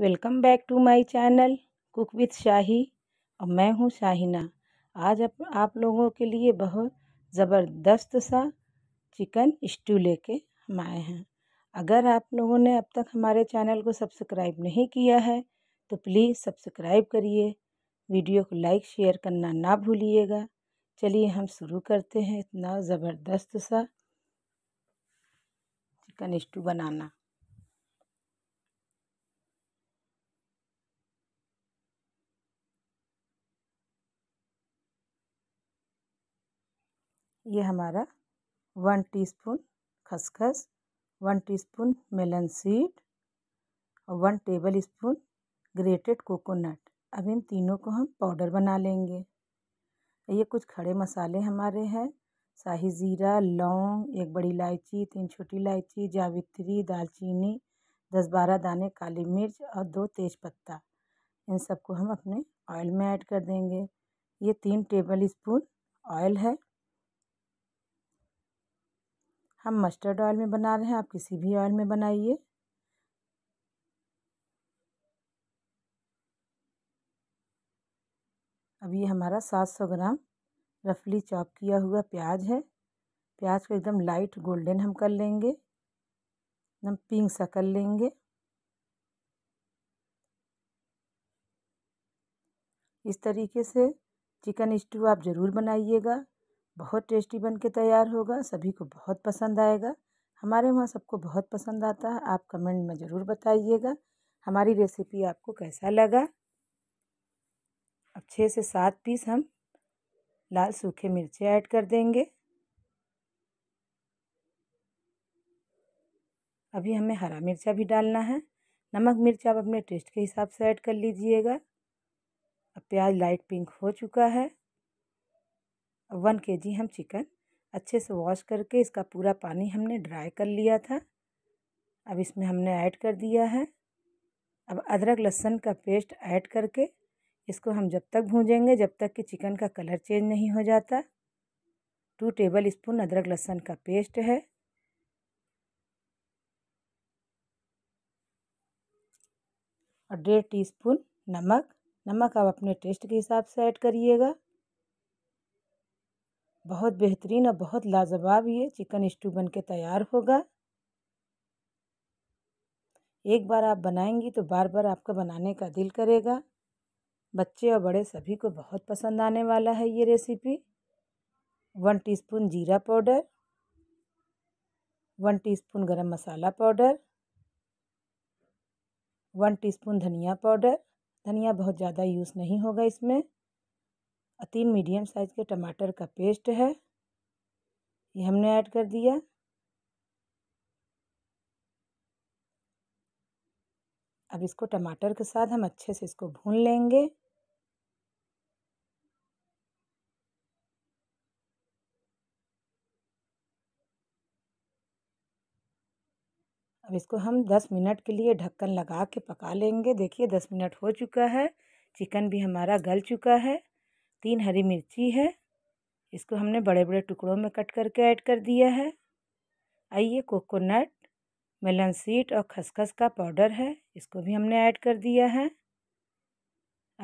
welcome back to my channel cook with Shahi और मैं हूं शाहिना आज अप, आप लोगों के लिए बहुत ज़बरदस्त सा चिकन स्टू लेके हम आए हैं अगर आप लोगों ने अब तक हमारे चैनल को सब्सक्राइब नहीं किया है तो प्लीज़ सब्सक्राइब करिए वीडियो को लाइक शेयर करना ना भूलिएगा चलिए हम शुरू करते हैं इतना ज़बरदस्त सा चिकन स्टू बनाना ये हमारा वन टीस्पून खसखस वन टीस्पून मेलन सीड और one tablespoon grated coconut अब इन तीनों को हम पाउडर बना लेंगे ये कुछ खड़े मसाले हमारे हैं शाही ज़ीरा लौंग एक बड़ी इलायची तीन छोटी इलायची जावित्री दालचीनी दस बारह दाने काली मिर्च और दो तेज़पत्ता इन सबको हम अपने ऑयल में ऐड कर देंगे ये तीन टेबल स्पून ऑयल है हम मस्टर्ड ऑयल में बना रहे हैं आप किसी भी ऑयल में बनाइए अब ये हमारा सात सौ ग्राम रफली चॉप किया हुआ प्याज है प्याज को एकदम लाइट गोल्डन हम कर लेंगे एकदम पिंक सा कर लेंगे इस तरीके से चिकन स्टू आप ज़रूर बनाइएगा बहुत टेस्टी बन के तैयार होगा सभी को बहुत पसंद आएगा हमारे वहाँ सबको बहुत पसंद आता है आप कमेंट में ज़रूर बताइएगा हमारी रेसिपी आपको कैसा लगा अब छः से सात पीस हम लाल सूखे मिर्चे ऐड कर देंगे अभी हमें हरा मिर्चा भी डालना है नमक मिर्च आप अपने टेस्ट के हिसाब से ऐड कर लीजिएगा अब प्याज लाइट पिंक हो चुका है वन के जी हम चिकन अच्छे से वॉश करके इसका पूरा पानी हमने ड्राई कर लिया था अब इसमें हमने ऐड कर दिया है अब अदरक लहसुन का पेस्ट ऐड करके इसको हम जब तक भूजेंगे जब तक कि चिकन का कलर चेंज नहीं हो जाता टू टेबल स्पून अदरक लहसुन का पेस्ट है और डेढ़ टी स्पून नमक नमक आप अपने टेस्ट के हिसाब से ऐड करिएगा बहुत बेहतरीन और बहुत लाजवाब ये चिकन स्टू बन के तैयार होगा एक बार आप बनाएंगी तो बार बार आपका बनाने का दिल करेगा बच्चे और बड़े सभी को बहुत पसंद आने वाला है ये रेसिपी वन टीस्पून जीरा पाउडर वन टीस्पून गरम मसाला पाउडर वन टीस्पून धनिया पाउडर धनिया बहुत ज़्यादा यूज़ नहीं होगा इसमें और तीन मीडियम साइज़ के टमाटर का पेस्ट है ये हमने ऐड कर दिया अब इसको टमाटर के साथ हम अच्छे से इसको भून लेंगे अब इसको हम दस मिनट के लिए ढक्कन लगा के पका लेंगे देखिए दस मिनट हो चुका है चिकन भी हमारा गल चुका है तीन हरी मिर्ची है इसको हमने बड़े बड़े टुकड़ों में कट करके ऐड कर दिया है आइए कोकोनट मेलन सीड और खसखस का पाउडर है इसको भी हमने ऐड कर दिया है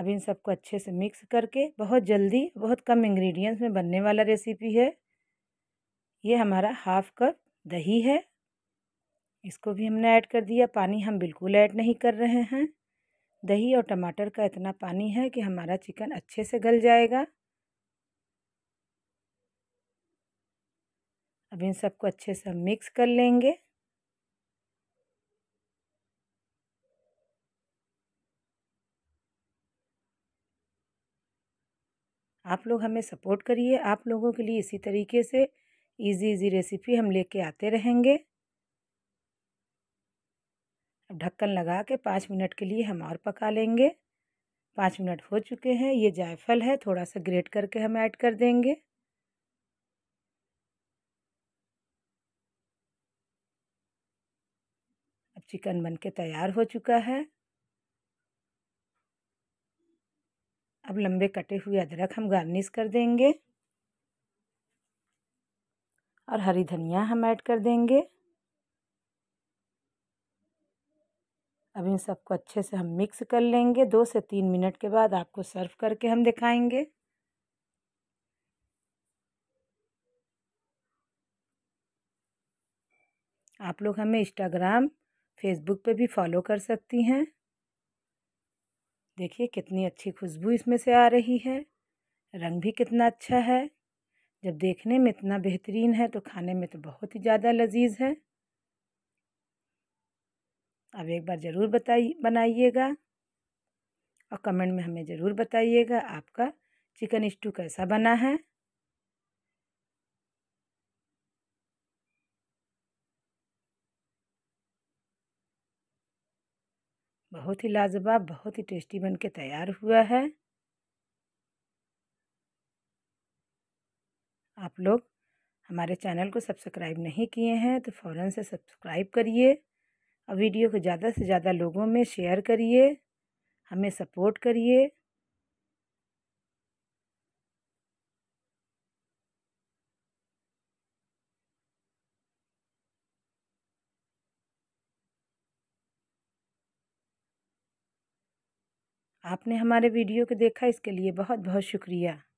अब इन सबको अच्छे से मिक्स करके बहुत जल्दी बहुत कम इंग्रेडिएंट्स में बनने वाला रेसिपी है ये हमारा हाफ कप दही है इसको भी हमने ऐड कर दिया पानी हम बिल्कुल ऐड नहीं कर रहे हैं दही और टमाटर का इतना पानी है कि हमारा चिकन अच्छे से गल जाएगा अब इन सबको अच्छे से मिक्स कर लेंगे आप लोग हमें सपोर्ट करिए आप लोगों के लिए इसी तरीके से इजी इजी रेसिपी हम लेके आते रहेंगे ढक्कन लगा के पाँच मिनट के लिए हम और पका लेंगे पाँच मिनट हो चुके हैं ये जायफल है थोड़ा सा ग्रेट करके हम ऐड कर देंगे अब चिकन बन के तैयार हो चुका है अब लंबे कटे हुए अदरक हम गार्निश कर देंगे और हरी धनिया हम ऐड कर देंगे अब इन सबको अच्छे से हम मिक्स कर लेंगे दो से तीन मिनट के बाद आपको सर्व करके हम दिखाएंगे आप लोग हमें इंस्टाग्राम फेसबुक पे भी फॉलो कर सकती हैं देखिए कितनी अच्छी खुशबू इसमें से आ रही है रंग भी कितना अच्छा है जब देखने में इतना बेहतरीन है तो खाने में तो बहुत ही ज़्यादा लजीज है अब एक बार ज़रूर बताइए बनाइएगा और कमेंट में हमें ज़रूर बताइएगा आपका चिकन स्टू कैसा बना है बहुत ही लाजवाब बहुत ही टेस्टी बन के तैयार हुआ है आप लोग हमारे चैनल को सब्सक्राइब नहीं किए हैं तो फ़ौरन से सब्सक्राइब करिए और वीडियो को ज़्यादा से ज़्यादा लोगों में शेयर करिए हमें सपोर्ट करिए आपने हमारे वीडियो को देखा इसके लिए बहुत बहुत शुक्रिया